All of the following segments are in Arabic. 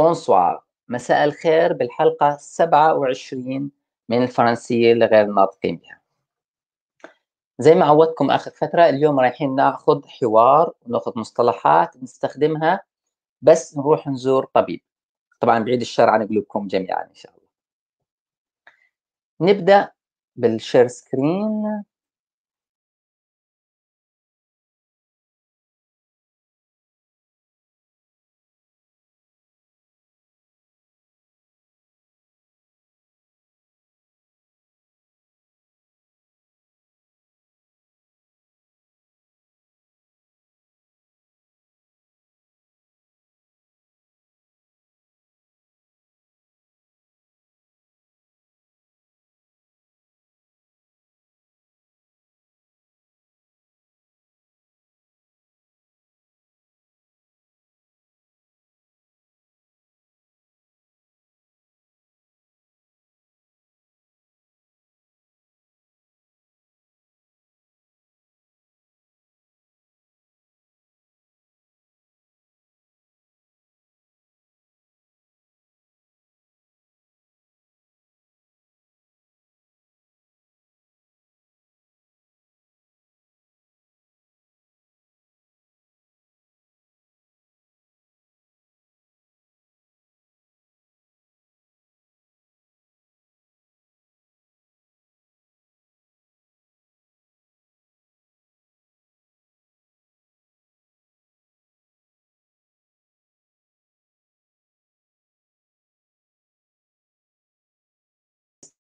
بونسوار مساء الخير بالحلقة 27 من الفرنسية لغير الناطقين بها زي ما عودتكم آخر فترة اليوم رايحين ناخذ حوار وناخذ مصطلحات نستخدمها بس نروح نزور طبيب طبعا بعيد الشر عن قلوبكم جميعا إن شاء الله نبدأ بالشير سكرين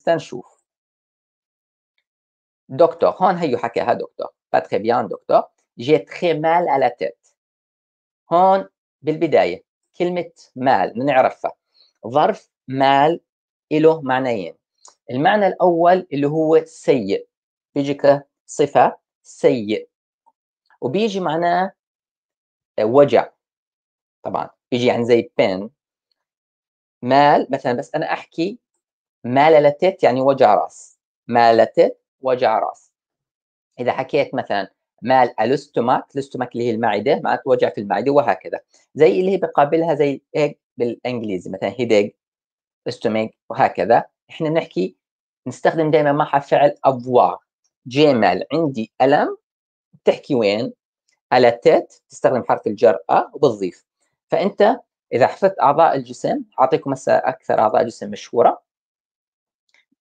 تنشوف دكتور هون هيو حكاها دكتور با تري بيان دكتور جي تري مال على تيت هون بالبدايه كلمه مال نعرفها ظرف مال له معنيين المعنى الاول اللي هو سيء بيجي كصفه سيء وبيجي معناه وجع طبعا بيجي يعني زي بين مال مثلا بس انا احكي مللتت يعني وجع راس مللتت وجع راس اذا حكيت مثلا مال الستومك الستومك اللي هي المعده معناته وجع في المعده وهكذا زي اللي هي بقابلها زي هيك بالانجليزي مثلا هيديج استوميك وهكذا احنا بنحكي نستخدم دائما معها فعل افوار جيمال عندي الم بتحكي وين التت تستخدم حرف الجر أ وبتضيف فانت اذا حفظت اعضاء الجسم اعطيكم هسه اكثر اعضاء الجسم مشهوره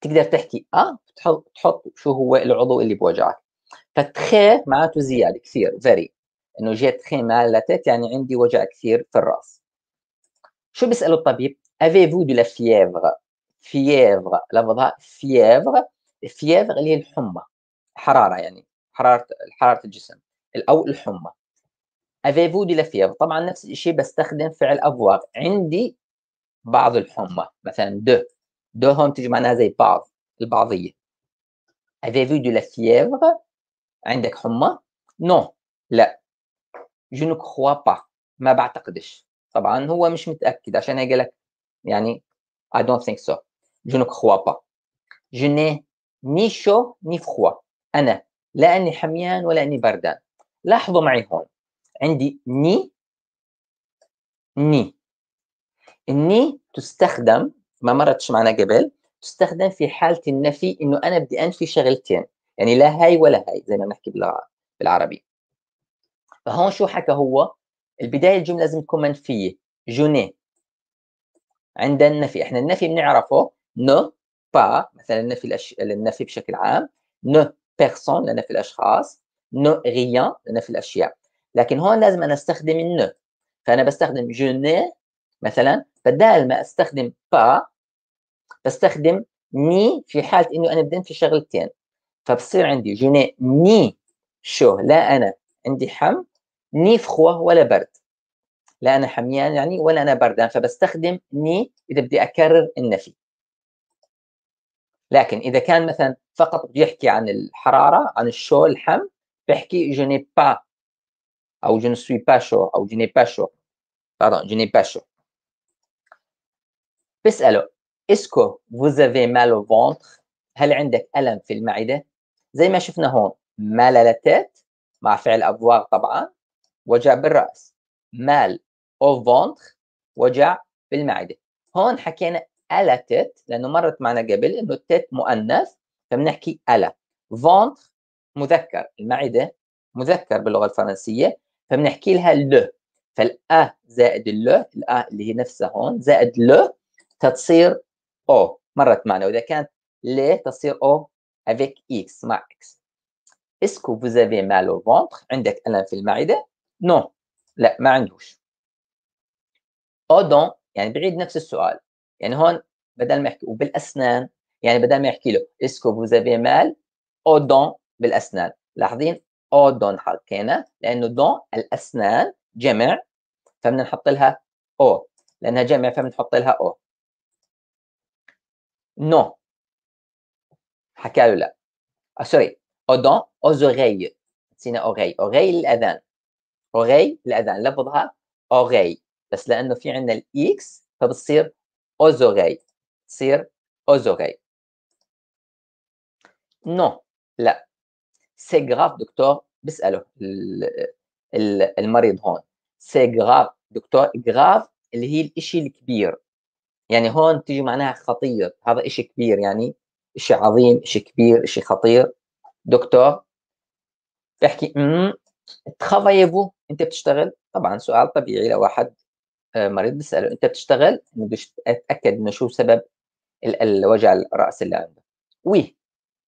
تقدر تحكي اه تحط تحط شو هو العضو اللي بوجعك فتخي معناته زياده كثير فيري انه جيت خي مالتت يعني عندي وجع كثير في الراس شو بيساله الطبيب افي فو دو لا فيفر فيفر لفظها فيفر فيفر اللي هي الحمى حراره يعني حراره حراره الجسم او الحمى افي فو دو لا فيفر طبعا نفس الشيء بستخدم فعل افواغ عندي بعض الحمى مثلا دو دو هون تيجي معناها زي بعض البعضيه avez-vous de la fièvre عندك حمى نو لا جو نو كخوا با ما بعتقدش طبعا هو مش متاكد عشان قال لك يعني I don't think so جو نو كخوا با جو ني ني شو ني فخوا انا لا اني حميان ولا اني بردان لاحظوا معي هون عندي ني ني الني تستخدم ما مرتش معنا قبل تستخدم في حاله النفي انه انا بدي انفي شغلتين يعني لا هاي ولا هاي زي ما بنحكي بالعربي فهون شو حكى هو البدايه الجمله لازم تكون منفيه جوني عند النفي احنا النفي بنعرفه نو با مثلا النفي الأش... النفي بشكل عام نو بيرسون لنفي الاشخاص نو غيان لنفي الاشياء لكن هون لازم انا استخدم النو فانا بستخدم جوني مثلا بدال ما استخدم با بستخدم ني في حاله انه انا بدي انفي شغلتين فبصير عندي جني ني شو لا انا عندي حم ني فخوه ولا برد لا انا حميان يعني ولا انا بردان يعني فبستخدم ني اذا بدي اكرر النفي لكن اذا كان مثلا فقط بيحكي عن الحراره عن الشو الحم بحكي جني با او je سوي با شو او جني با شو pardon je n'ai pas chaud بساله اسكو فوز افي مال او فونتر هل عندك الم في المعده زي ما شفنا هون مال لتيت مع فعل افوار طبعا وجع بالراس مال او فونتر وجع بالمعده هون حكينا الا تيت لانه مرت معنا قبل انه التيت مؤنث فبنحكي الا فونتر مذكر المعده مذكر باللغه الفرنسيه فبنحكي لها لو فالا زائد لو الا اللي هي نفسها هون زائد لو تتصير او مرت معنا واذا كانت ليه تصير او افيك اكس مع اكس اسكو فوزافي مال الفونتر عندك ألم في المعدة نو لا ما عندوش او دون يعني بعيد نفس السؤال يعني هون بدل ما يحكي وبالأسنان يعني بدل ما يحكي له اسكو فوزافي مال او دون بالأسنان لاحظين او دون حطينا لأنه دون الأسنان جمع فبدنا نحط لها او لأنها جمع فبنحط لها او Non. حكى له لا. سوري. أودون أوزوغي. سينا أوغي. نسينا oreille. oreille الأذان. oreille الأذان. لفظها أوغي. بس لأنه في عندنا الإكس فبتصير أوزوغي. تصير أوزوغي. نو. لا. سي جراف دكتور بسأله المريض هون. سي جراف دكتور جراف اللي هي الإشي الكبير. يعني هون تيجي معناها خطير هذا إشي كبير يعني إشي عظيم إشي كبير إشي خطير دكتور بحكي امم تخافيبو انت بتشتغل طبعا سؤال طبيعي لو آه، مريض بيساله انت بتشتغل بدي اتاكد انه شو سبب الوجع الراس اللي عنده وي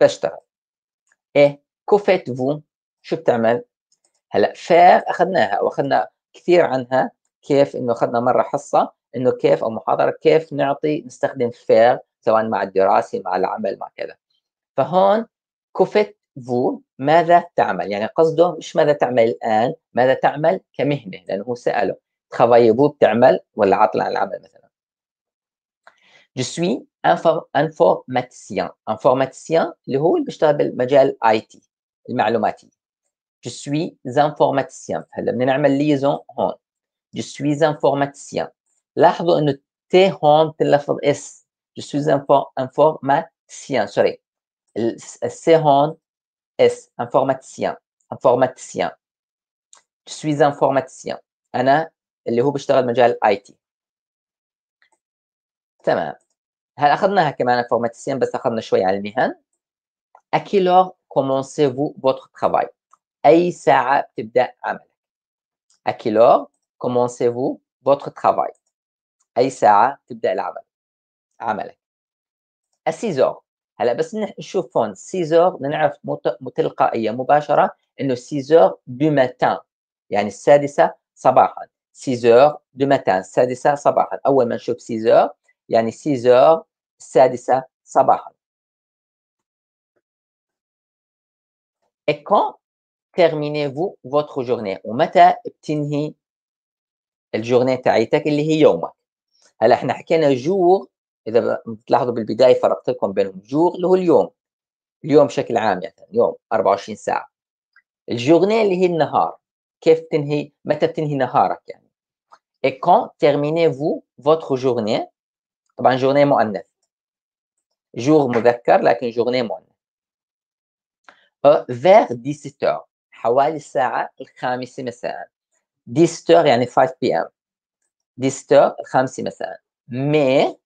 بشتغل ايه كوفيت فو شو بتعمل هلا فير اخذناها واخذنا كثير عنها كيف انه اخذنا مره حصه انه كيف او محاضره كيف نعطي نستخدم فير سواء مع الدراسه مع العمل مع كذا فهون كفت فو ماذا تعمل يعني قصده مش ماذا تعمل الان ماذا تعمل كمهنه لانه هو ساله فو بتعمل ولا عاطل عن العمل مثلا جو سوي انفورماتيسيان انفورماتيسيان اللي هو اللي بيشتغل بالمجال اي تي المعلوماتي جو سوي انفورماتيسيان هلا بدنا نعمل ليزون هون جو سوي انفورماتيسيان لاحظوا انه تي هون تنلفظ اس جو سويز انفورماتيان سوري السي هون اس انفورماتيان انفورماتيان جو سويز انفورماتيان انا اللي هو بيشتغل مجال الاي تي تمام هل اخذناها كمان انفورماتيسيان بس اخذنا شوي على المهن اكيلور كومونسي فو فوتر ترافاي اي ساعه بتبدا عملك اكيلور كومونسي فو فوتر ترافاي اي ساعه تبدا العمل عملك السيزور هلا بس نشوف هون سيزور نعرف مو مباشره انه سيزور دو ماتان يعني السادسه صباحا سيزور دو ماتان السادسه صباحا اول ما نشوف سيزور يعني سيزور السادسه صباحا Et quand terminez-vous votre journée ومتى بتنهي الجورنيه تاعيتك اللي هي يومك هلا احنا حكينا جور اذا بتلاحظوا بالبدايه فرقت لكم بينهم جور اللي هو اليوم اليوم بشكل عام يعني يوم 24 ساعه الجورنيه اللي هي النهار كيف تنهي متى بتنهي نهارك يعني اي كون تيرميني فو فوتر جورني طبعا جورنيه مؤنث جور مذكر لكن جورنيه مؤنث فير 17 حوالي الساعه الخامسه مساء 17 يعني 5 بي ام دي الخامسة مثلا مي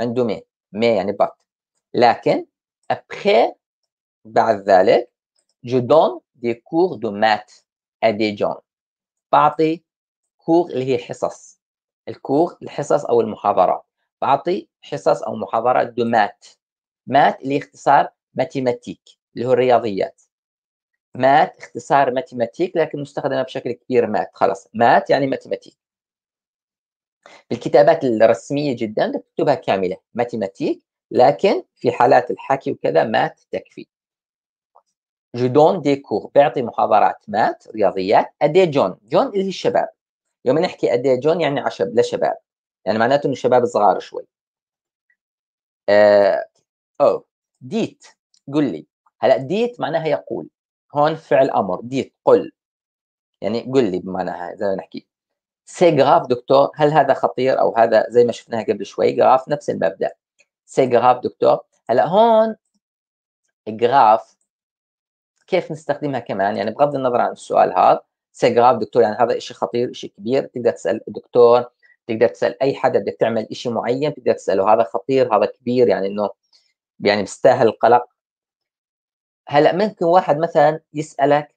عنده مي مي يعني بط لكن ابخي بعد ذلك جو دون دي كور دو مات ادي جون بعطي كور اللي هي حصص الكور الحصص او المحاضرات بعطي حصص او محاضرات دو مات مات اللي اختصار ماتيماتيك اللي هو الرياضيات مات اختصار ماتيماتيك لكن مستخدمه بشكل كبير مات خلاص مات يعني ماتيماتيك الكتابات الرسميه جدا بدك تكتبها كامله ماتيماتيك لكن في حالات الحكي وكذا مات تكفي جو دون دي كور محاضرات مات رياضيات ادي جون جون اللي هي الشباب يوم نحكي ادي جون يعني عشب لشباب يعني معناته انه شباب صغار شوي آه او ديت قل لي هلا ديت معناها يقول هون فعل امر ديت قل يعني قل لي بمعناها زي ما نحكي سي جراف دكتور هل هذا خطير او هذا زي ما شفناها قبل شوي جراف نفس المبدا سي جراف دكتور هلا هون جراف كيف نستخدمها كمان يعني بغض النظر عن السؤال هذا سي جراف دكتور يعني هذا شيء خطير شيء كبير تقدر تسال الدكتور تقدر تسال اي حدا بدك تعمل شيء معين تقدر تساله هذا خطير هذا كبير يعني انه يعني بيستاهل القلق هلا ممكن واحد مثلا يسالك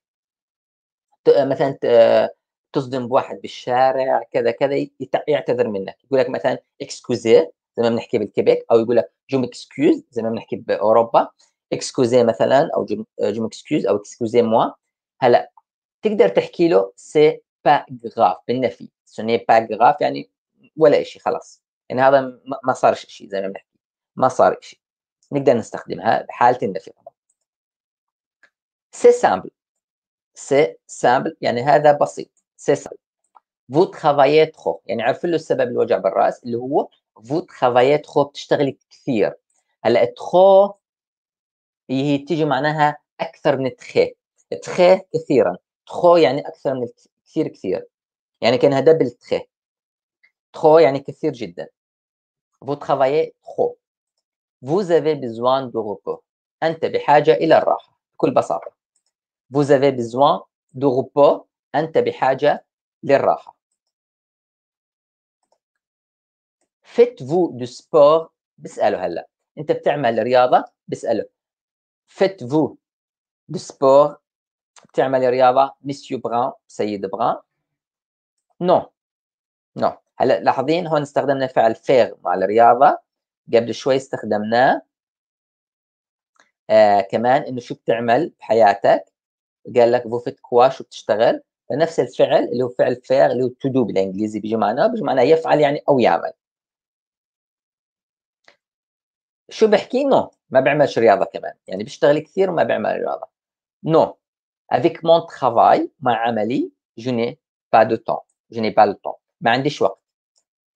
مثلا آه، تصدم بواحد بالشارع كذا كذا يعتذر منك يقول لك مثلا اكسكوزي زي ما بنحكي بالكيبيك او يقول لك جو اكسكوز زي ما بنحكي باوروبا اكسكوزي مثلا او جو اكسكوز او اكسكوزي موا هلا تقدر تحكي له سي با غراف بالنفي سوني با غراف يعني ولا شيء خلاص يعني هذا ما صار شيء زي ما بنحكي ما صار شيء نقدر نستخدمها بحاله النفي سي سامبل سي سامبل يعني هذا بسيط سي سا Vous travaillez trop. يعني عرف له السبب الوجع بالراس اللي هو vous travaillez trop بتشتغلي كثير هلا تخو هي تيجي معناها اكثر من تخي تخي كثيرا تخو يعني اكثر من كثير كثير يعني كانها دبل تخي تخو يعني كثير جدا vous travaillez trop. vous avez besoin de repos انت بحاجه الى الراحه بكل بساطه vous avez besoin de repos انت بحاجه للراحه فيت فو دو سبور بساله هلا انت بتعمل رياضه بساله فيت فو دو سبور بتعمل رياضه مسيو بران سيد بران نو نو هلا لاحظين هون استخدمنا فعل فير مع الرياضه قبل شوي استخدمناه آه كمان انه شو بتعمل بحياتك قال لك فو فيت كوا شو بتشتغل فنفس الفعل اللي هو فعل فير اللي هو تو دو بالانجليزي بيجي معناه بيجي معناه يفعل يعني او يعمل شو بحكي نو ما بعملش رياضه كمان يعني بيشتغل كثير وما بعمل رياضه نو افيك مون ترافاي مع عملي جو ني با دو تون جو ني با دو تون ما عنديش وقت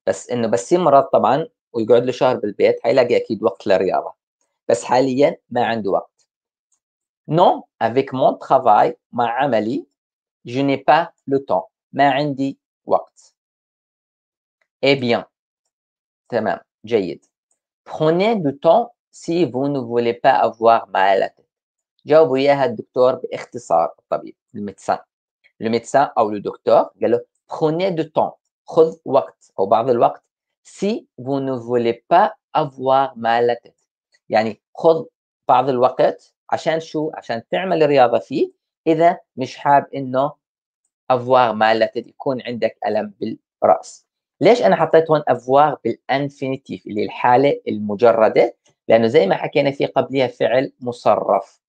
بس انه بس يمرض طبعا ويقعد له شهر بالبيت حيلاقي اكيد وقت للرياضه بس حاليا ما عنده وقت نو افيك مون ترافاي مع عملي Je n'ai pas le temps. ما Eh bien, tamam, jayid. Prenez du temps si vous ne voulez pas avoir mal à la tête. J'ai إياها الدكتور باختصار الطبيب tabib, Le médecin ou le docteur prenez du temps. si vous ne voulez pas avoir mal à la tête. يعني خذ بعض الوقت la اذا مش حاب انه افواغ مالت يكون عندك الم بالراس ليش انا حطيت هون افواغ بالانفينيتيف اللي الحاله المجرده لانه زي ما حكينا في قبلها فعل مصرف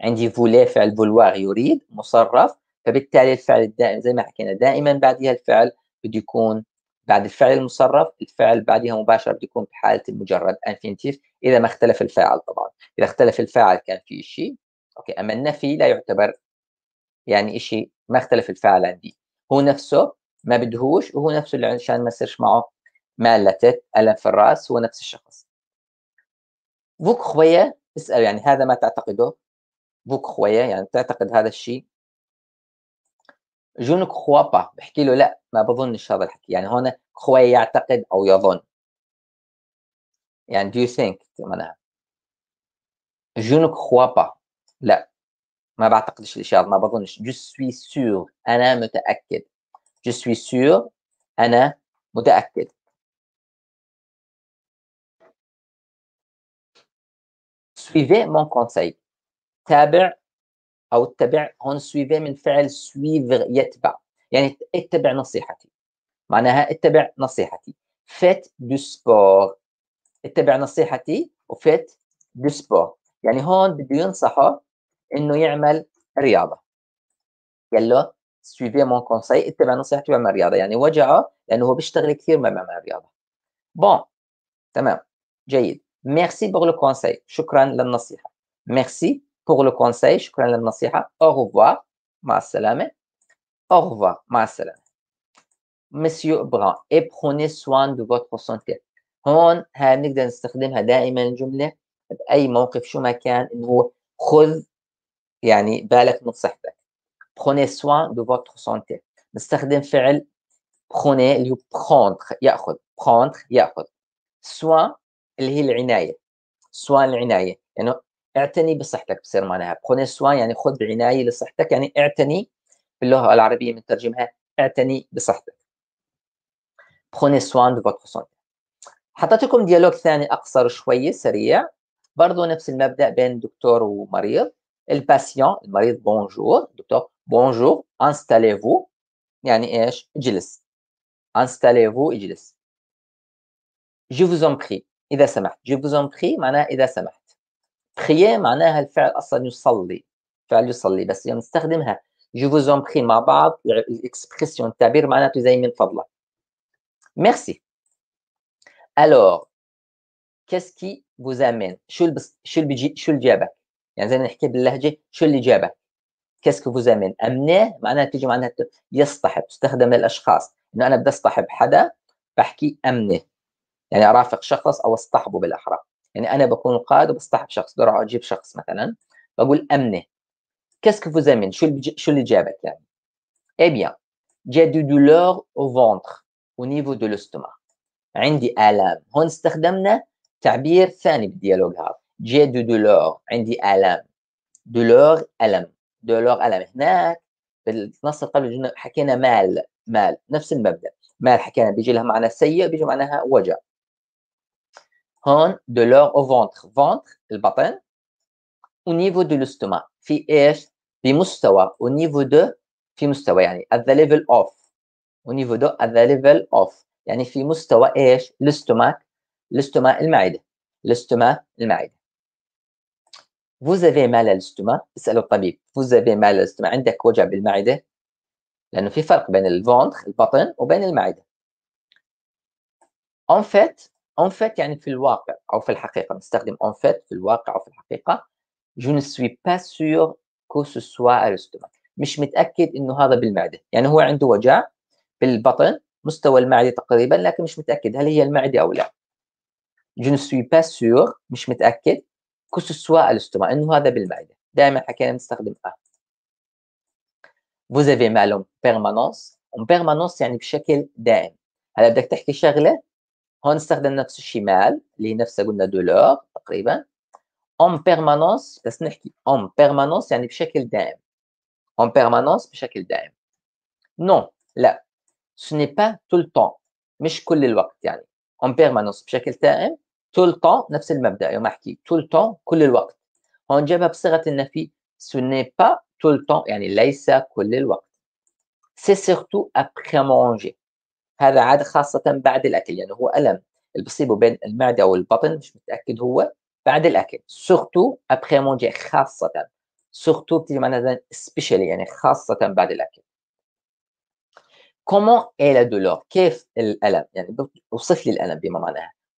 عندي فولي فعل فولواغ يريد مصرف فبالتالي الفعل الدائم زي ما حكينا دائما بعدها الفعل بده يكون بعد الفعل المصرف الفعل بعدها مباشره بده يكون بحاله المجرد انفينيتيف اذا ما اختلف الفاعل طبعا اذا اختلف الفاعل كان في شيء اوكي اما النفي لا يعتبر يعني شيء ما اختلف الفاعل عندي هو نفسه ما بدهوش وهو نفسه اللي عشان ما يصيرش معه مالتت الم في الراس هو نفس الشخص فوك خويا اسال يعني هذا ما تعتقده فوك خويا يعني تعتقد هذا الشيء جونك خوابا بحكي له لا ما بظنش هذا الحكي يعني هون خويا يعتقد او يظن يعني do you think معناها جونك خوابا لا ما بعتقدش ان شاء الله ما بظنش جو سوي سور انا متاكد جو سوي سور انا متاكد سويفي مون كونساي تابع او اتبع هون سويفي من فعل سويفر يتبع يعني اتبع نصيحتي معناها اتبع نصيحتي فيت دو سبور اتبع نصيحتي وفيت دو سبور يعني هون بده ينصحه انه يعمل رياضه قال له سويفي مون كونساي اتبع نصيحتي واعمل رياضه يعني وجعه لانه هو بيشتغل كثير ما بيعمل رياضه بون تمام جيد ميرسي بور لو كونساي شكرا للنصيحه ميرسي بور لو كونساي شكرا للنصيحه او مع السلامه او مع السلامه مسيو بران اي بروني سوان دو فوتر سونتي هون هاي بنقدر نستخدمها دائما الجمله باي موقف شو ما كان انه هو خذ يعني بالك من صحتك بخوني سوان دو votre سونتي نستخدم فعل بخوني اللي هو بخوندخ ياخذ بخوندخ ياخذ سوان اللي هي العنايه سوان العنايه يعني اعتني بصحتك بصير معناها بخوني سوان يعني خذ عنايه لصحتك يعني اعتني باللغه العربيه من ترجمها اعتني بصحتك بخوني سوان دو votre سونتي حطيت لكم ديالوج ثاني اقصر شويه سريع برضه نفس المبدا بين دكتور ومريض الباسيون المريض بونجور دكتور بونجور انستاليفو يعني ايش اجلس انستاليفو اجلس جي فوزون بري اذا سمحت جي فوزون بري معناها اذا سمحت بري معناها الفعل اصلا يصلي فعل يصلي بس يعني نستخدمها جو فوز بري مع بعض الاكسبرسيون التعبير معناته زي من فضلك ميرسي الوغ كيس كي فوز امين شو شو اللي شو اللي جابك يعني زي ما نحكي باللهجه شو الاجابه كيسك فو زامن أمني معناها تيجي معناها يصطحب تستخدم للاشخاص انه انا بدي اصطحب حدا بحكي امنه يعني ارافق شخص او اصطحبه بالاحرى يعني انا بكون قائد وبصطحب شخص بروح اجيب شخص مثلا بقول امنه كيسك فو امين شو اللي شو اللي جابك يعني اي بيان جي دو دولور او فونتر او نيفو دو لستوما عندي الام هون استخدمنا تعبير ثاني بالديالوج هذا جي دو دولور عندي الام دولور الم دولور الم هناك بالنص القبل قبل حكينا مال مال نفس المبدا مال حكينا بيجي لها معنى سيء بيجي معناها وجع هون دولور او فونتر فونتر البطن نيفو دو لستوما في ايش بمستوى نيفو دو في مستوى يعني ات ذا ليفل اوف او نيفو دو ات ذا ليفل اوف يعني في مستوى ايش الاستوماك الاستوما المعده الاستوما المعده Vous avez mal à l'estomac اسألوا الطبيب. Vous avez mal à l'estomac عندك وجع بالمعدة؟ لأنه في فرق بين الفونتر البطن وبين المعدة. En fait en fait يعني في الواقع أو في الحقيقة نستخدم en fait في الواقع أو في الحقيقة. Je ne suis pas sûr que ce soit à l'estomac. مش متأكد إنه هذا بالمعدة. يعني هو عنده وجع بالبطن مستوى المعدة تقريبا لكن مش متأكد هل هي المعدة أو لا. Je ne suis pas sûr مش متأكد كوسوسوا الاستوما انه هذا بالمعده دائما حكينا نستخدم ا vous avez mal en permanence en permanence يعني بشكل دائم هلا بدك تحكي شغله هون استخدم نفس الشيء مال اللي هي نفسها قلنا دولور تقريبا en permanence بس نحكي en permanence يعني بشكل دائم en permanence بشكل دائم non لا ce n'est pas tout le temps مش كل الوقت يعني en permanence بشكل دائم طول طون نفس المبدا يوم احكي طول طون كل الوقت هون جابها بصيغه النفي سوني با طول طون يعني ليس كل الوقت سي سيرتو ابخي مونجي هذا عاد خاصه بعد الاكل يعني هو الم اللي بصيبه بين المعده والبطن مش متاكد هو بعد الاكل سورتو ابخي مونجي خاصه سورتو بتيجي معناها سبيشالي يعني خاصه بعد الاكل كومون اي لا دولور كيف الالم يعني اوصف لي الالم بما معناها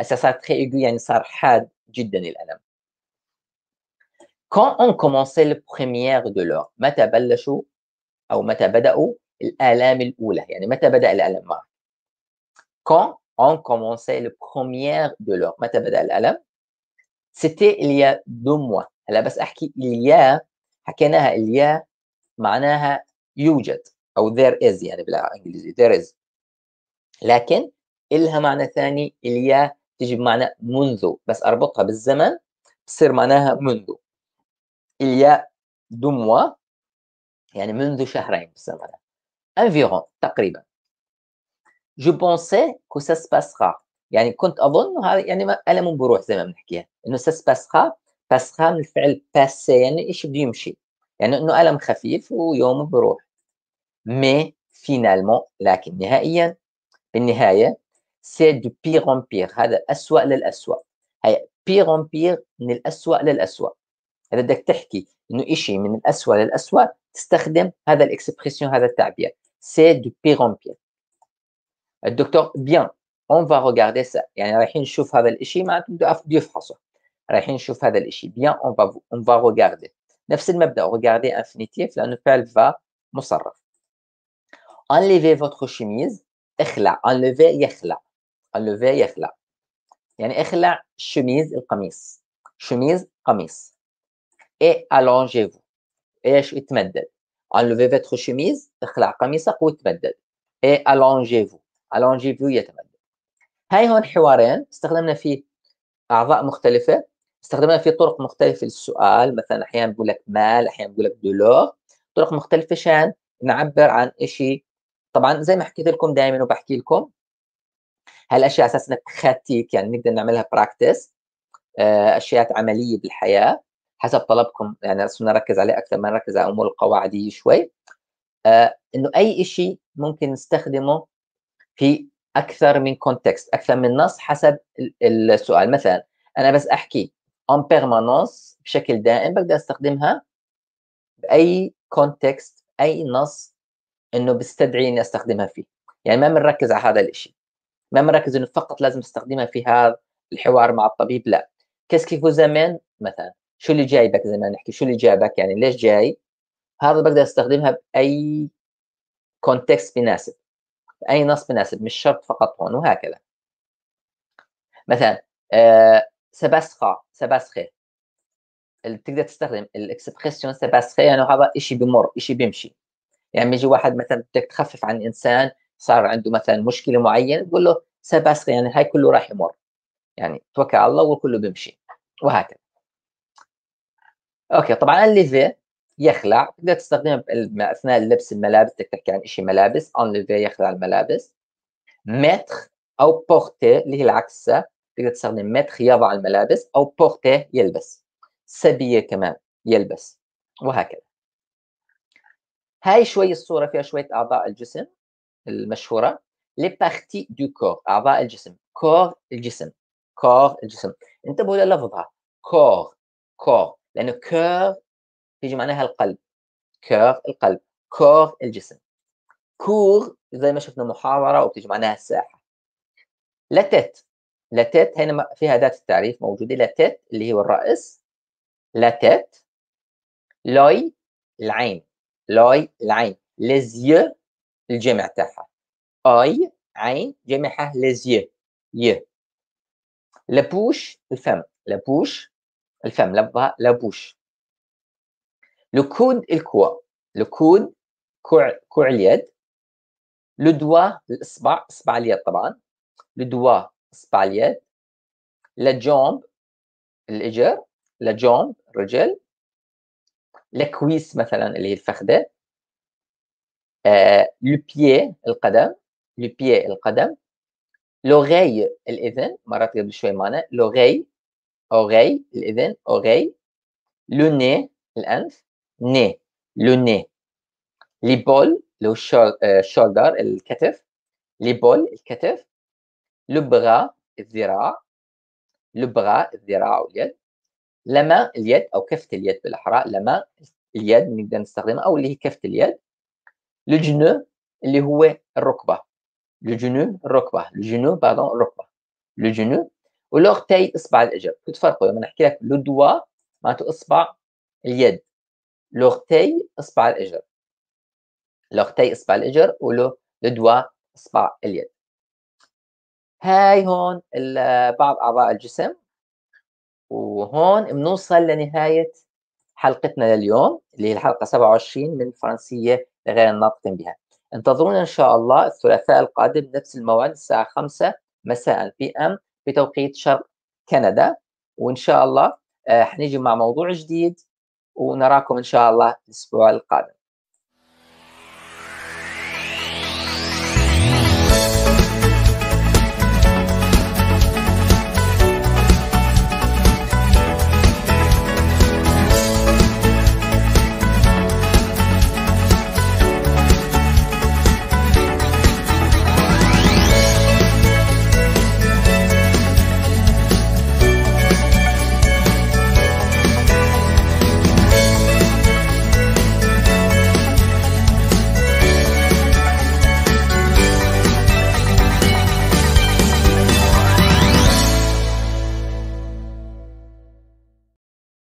اساسات très aiguë يعني صار حاد جدا الالم quand on كومونسي لو premières de leur متى بلشوا او متى بداوا الالام الاولى يعني متى بدا الالم معك quand on كومونسي لو premières de leur متى بدا الالم c'était il y a deux mois هلا بس احكي il y a حكيناها il y a معناها يوجد او there is يعني بالانجليزي there is لكن إلها معنى ثاني إليا تيجي بمعنى منذ بس اربطها بالزمن بصير معناها منذ الياء دوموا يعني منذ شهرين بالزمن انفيرون تقريبا جو بونسي كو سا سباسخا يعني كنت اظن هذا يعني الم بروح زي ما بنحكيها انه سا سباسخا باسخا من الفعل باسي يعني ايش بده يمشي يعني انه الم خفيف ويومه بروح مي فينالمون لكن نهائيا بالنهايه c'est de pire en pire هذا أسوأ للأسوء. هي pire en pire من الأسوء للأسوء. هذا بدك تحكي إنه شيء من الأسوء للأسوء تستخدم هذا الإكسبريسيون هذا التعبير c'est de pire en pire الدكتور bien on va regarder ça يعني رايحين نشوف هذا الشيء ما بده يفحصه رايحين نشوف هذا الشيء bien on va on va regarder نفس المبدا regarder infinitif لانه فعل va مصرف enlevez votre chemise اخلع enlevez يخلع قال له في يخلع يعني اخلع الشميز القميص شميز قميص اي فو ايش اتمدد انلوفي فيتخ شميز اخلع قميصك وتمدد اي الونجي فو يتمدد هاي هون حوارين استخدمنا فيه اعضاء مختلفه استخدمنا فيه طرق مختلفه للسؤال مثلا احيانا بقول لك مال احيانا بقول لك دولور طرق مختلفه شان نعبر عن شيء طبعا زي ما حكيت لكم دائما وبحكي لكم هالاشياء اساس انها تخاتيك يعني نقدر نعملها براكتس آه، اشياء عمليه بالحياه حسب طلبكم يعني صرنا نركز عليه اكثر ما نركز على امور القواعديه شوي آه، انه اي شيء ممكن نستخدمه في اكثر من كونتكست اكثر من نص حسب السؤال مثلا انا بس احكي اون بيرمانونس بشكل دائم بقدر استخدمها باي كونتكست اي نص انه بستدعي اني استخدمها فيه يعني ما بنركز على هذا الشيء ما مركز انه فقط لازم استخدمها في هذا الحوار مع الطبيب لا فو زمان مثلا شو اللي جايبك زي ما نحكي شو اللي جابك يعني ليش جاي هذا بقدر استخدمها باي كونتكست بناسب اي نص بناسب مش شرط فقط هون وهكذا مثلا آه سباسخا سباسخي اللي تقدر تستخدم الاكسبريسيون سباسخي يعني هذا شيء بمر شيء بيمشي يعني يجي واحد مثلا بدك تخفف عن انسان صار عنده مثلا مشكله معينه تقول له سباسق يعني هاي كله راح يمر يعني توكل على الله وكله بيمشي وهكذا اوكي طبعا الليفي يخلع تقدر تستخدمه اثناء لبس الملابس بدك تحكي عن شيء ملابس انليفي يخلع الملابس متر او بورتي اللي هي العكس تقدر تستخدم متر يضع الملابس او بورتي يلبس سبيه كمان يلبس وهكذا هاي شوي الصوره فيها شويه اعضاء الجسم المشهوره لي بارتي دو كور اعضاء الجسم كور الجسم كور الجسم انتبهوا للفظها كور كور لانه كور تيجي معناها القلب كور القلب كور الجسم كور زي ما شفنا محاضره وبتيجي معناها الساحه لاتيت لاتيت هنا فيها ذات التعريف موجوده لاتيت اللي هو الراس لاتيت لوي العين لوي العين ليزيو الجمع تاعها اي عين جمعها لزي ي لابوش الفم لابوش الفم لبا لابوش لو كود الكوع لو كود كوع كوع اليد لو دوا الاصبع اصبع اليد طبعا لو دوا اصبع اليد لا جومب الاجر لا جومب الرجل لكويس مثلا اللي هي الفخذه لو آه، بيي القدم لو بيي القدم لوغي الاذن مرات قبل شوي معنا لوغي اوغي الاذن اوغي لو ني الانف ني لو ني لي بول لو شولدر الكتف لي بول الكتف لو بغا الذراع لو بغا الذراع واليد لما اليد او كفه اليد بالاحرى لما اليد نقدر نستخدمها او اللي هي كفه اليد لجنو اللي هو الركبه لجنو الركبه لجنو باردون الركبه الجنو والأغتي إصبع الإجر تفرقوا لما نحكي لك لدوا معناته إصبع اليد لوغتي إصبع الإجر لوغتي إصبع الإجر ولو لدوا إصبع اليد هاي هون بعض أعضاء الجسم وهون بنوصل لنهاية حلقتنا لليوم اللي هي الحلقة 27 من فرنسية غير الناطقين بها انتظرونا إن شاء الله الثلاثاء القادم نفس الموعد الساعة 5 مساء بي أم بتوقيت شرق كندا وإن شاء الله آه، حنيجي مع موضوع جديد ونراكم إن شاء الله الأسبوع القادم